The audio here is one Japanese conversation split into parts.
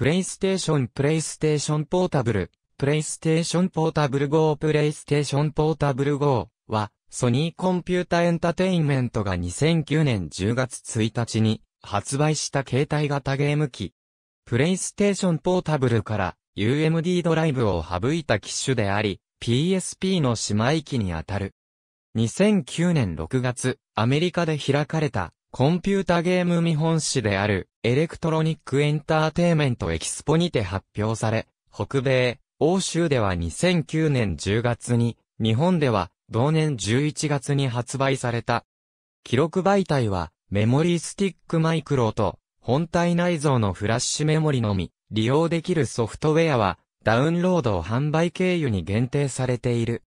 プレイステーションプレイステーションポータブル、プレイステーションポータブル GO プレイステーションポータブル GO は、ソニーコンピュータエンタテインメントが2009年10月1日に発売した携帯型ゲーム機。プレイステーションポータブルから UMD ドライブを省いた機種であり、PSP の姉妹機にあたる。2009年6月、アメリカで開かれたコンピュータゲーム見本誌であるエレクトロニックエンターテイメントエキスポにて発表され、北米、欧州では2009年10月に、日本では同年11月に発売された。記録媒体は、メモリースティックマイクロと、本体内蔵のフラッシュメモリのみ、利用できるソフトウェアは、ダウンロードを販売経由に限定されている。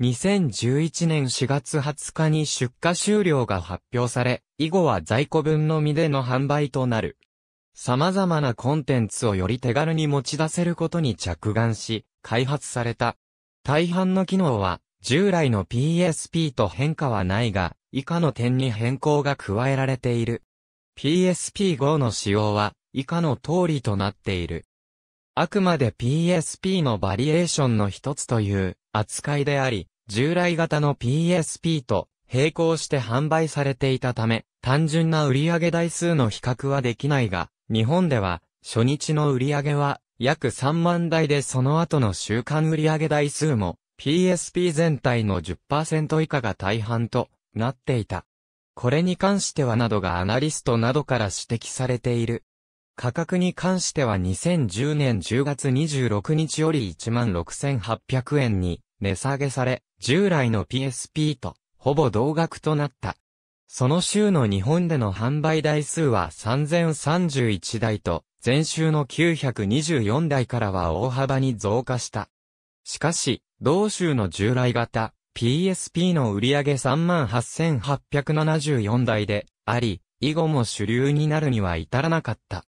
2011年4月20日に出荷終了が発表され、以後は在庫分のみでの販売となる。様々なコンテンツをより手軽に持ち出せることに着眼し、開発された。大半の機能は、従来の PSP と変化はないが、以下の点に変更が加えられている。PSP5 の仕様は、以下の通りとなっている。あくまで PSP のバリエーションの一つという扱いであり、従来型の PSP と並行して販売されていたため、単純な売上台数の比較はできないが、日本では初日の売上は約3万台でその後の週間売上台数も PSP 全体の10%以下が大半となっていた。これに関してはなどがアナリストなどから指摘されている。価格に関しては2010年10月26日より16,800円に値下げされ、従来の PSP とほぼ同額となった。その週の日本での販売台数は3031台と、前週の924台からは大幅に増加した。しかし、同州の従来型 PSP の売上38,874台であり、以後も主流になるには至らなかった。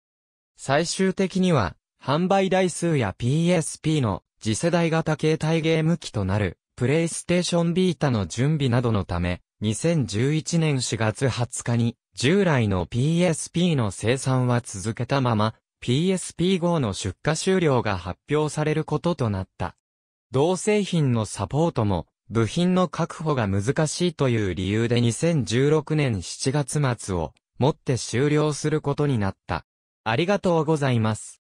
最終的には、販売台数や PSP の次世代型携帯ゲーム機となる、プレイステーションビータの準備などのため、2011年4月20日に、従来の PSP の生産は続けたまま、p s p GO の出荷終了が発表されることとなった。同製品のサポートも、部品の確保が難しいという理由で2016年7月末をもって終了することになった。ありがとうございます。